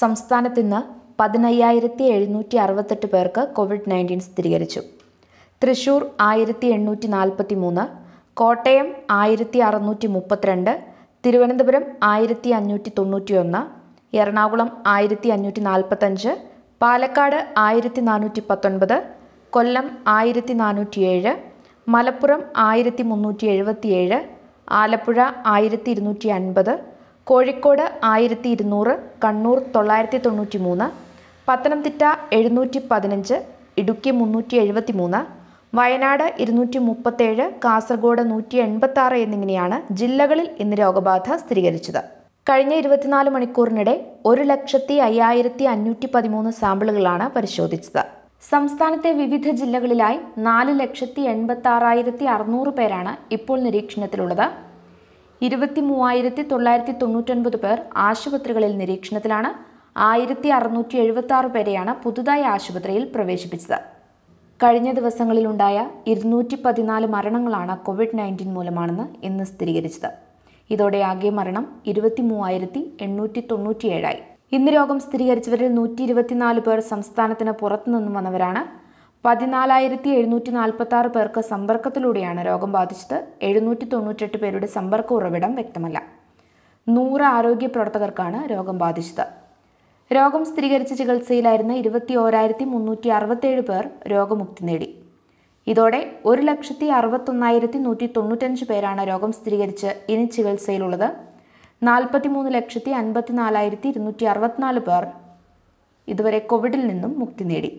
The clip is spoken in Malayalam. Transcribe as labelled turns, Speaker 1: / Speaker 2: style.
Speaker 1: സംസ്ഥാനത്ത് ഇന്ന് പതിനയ്യായിരത്തി എഴുന്നൂറ്റി അറുപത്തെട്ട് പേർക്ക് കോവിഡ് നയൻറ്റീൻ സ്ഥിരീകരിച്ചു തൃശൂർ ആയിരത്തി എണ്ണൂറ്റി നാൽപ്പത്തി മൂന്ന് കോട്ടയം ആയിരത്തി അറുന്നൂറ്റി മുപ്പത്തിരണ്ട് തിരുവനന്തപുരം ആയിരത്തി അഞ്ഞൂറ്റി തൊണ്ണൂറ്റി ഒന്ന് എറണാകുളം ആയിരത്തി അഞ്ഞൂറ്റി നാൽപ്പത്തഞ്ച് പാലക്കാട് ആയിരത്തി നാനൂറ്റി പത്തൊൻപത് കൊല്ലം ആയിരത്തി നാനൂറ്റി ഏഴ് മലപ്പുറം ആയിരത്തി മുന്നൂറ്റി എഴുപത്തി ഏഴ് ആലപ്പുഴ ആയിരത്തി ഇരുന്നൂറ്റി അൻപത് കോഴിക്കോട് ആയിരത്തി ഇരുന്നൂറ് കണ്ണൂർ തൊള്ളായിരത്തി തൊണ്ണൂറ്റി മൂന്ന് പത്തനംതിട്ട എഴുന്നൂറ്റി പതിനഞ്ച് ഇടുക്കി മുന്നൂറ്റി എഴുപത്തി മൂന്ന് വയനാട് ഇരുന്നൂറ്റി മുപ്പത്തേഴ് കാസർഗോഡ് നൂറ്റി എൺപത്തി എന്നിങ്ങനെയാണ് ജില്ലകളിൽ ഇന്ന് രോഗബാധ സ്ഥിരീകരിച്ചത് കഴിഞ്ഞ ഇരുപത്തിനാല് മണിക്കൂറിനിടെ ഒരു ലക്ഷത്തി അയ്യായിരത്തി അഞ്ഞൂറ്റി പതിമൂന്ന് സാമ്പിളുകളാണ് പരിശോധിച്ചത് സംസ്ഥാനത്തെ വിവിധ ജില്ലകളിലായി നാല് ലക്ഷത്തി എൺപത്തി ആറായിരത്തി അറുന്നൂറ് പേരാണ് ഇപ്പോൾ നിരീക്ഷണത്തിലുള്ളത് ഇരുപത്തി മൂവായിരത്തി തൊള്ളായിരത്തി തൊണ്ണൂറ്റൊൻപത് പേർ ആശുപത്രികളിൽ നിരീക്ഷണത്തിലാണ് ആയിരത്തി അറുന്നൂറ്റി എഴുപത്തി ആറ് പേരെയാണ് പുതുതായി ആശുപത്രിയിൽ പ്രവേശിപ്പിച്ചത് കഴിഞ്ഞ ദിവസങ്ങളിലുണ്ടായ ഇരുന്നൂറ്റി പതിനാല് മരണങ്ങളാണ് കോവിഡ് നയൻറ്റീൻ മൂലമാണെന്ന് ഇന്ന് സ്ഥിരീകരിച്ചത് ഇതോടെ ആകെ മരണം ഇരുപത്തി മൂവായിരത്തി എണ്ണൂറ്റി തൊണ്ണൂറ്റിയേഴായി ഇന്ന് രോഗം സ്ഥിരീകരിച്ചവരിൽ നൂറ്റി ഇരുപത്തിനാല് പേർ സംസ്ഥാനത്തിന് പുറത്തുനിന്നും വന്നവരാണ് പതിനാലായിരത്തി എഴുന്നൂറ്റി നാൽപ്പത്തി ആറ് പേർക്ക് സമ്പർക്കത്തിലൂടെയാണ് രോഗം ബാധിച്ചത് എഴുന്നൂറ്റി തൊണ്ണൂറ്റെട്ട് പേരുടെ സമ്പർക്ക ഉറവിടം വ്യക്തമല്ല നൂറ് ആരോഗ്യ പ്രവർത്തകർക്കാണ് രോഗം ബാധിച്ചത് രോഗം സ്ഥിരീകരിച്ച ചികിത്സയിലായിരുന്ന ഇരുപത്തി ഓരായിരത്തി മുന്നൂറ്റി അറുപത്തേഴ് പേർ രോഗമുക്തി നേടി ഇതോടെ ഒരു ലക്ഷത്തി അറുപത്തൊന്നായിരത്തി നൂറ്റി തൊണ്ണൂറ്റഞ്ച് പേരാണ് രോഗം സ്ഥിരീകരിച്ച് ഇനി ചികിത്സയിലുള്ളത് നാൽപ്പത്തി മൂന്ന് ലക്ഷത്തി അൻപത്തി നാലായിരത്തി ഇരുന്നൂറ്റി അറുപത്തിനാല് പേർ ഇതുവരെ കോവിഡിൽ നിന്നും മുക്തി നേടി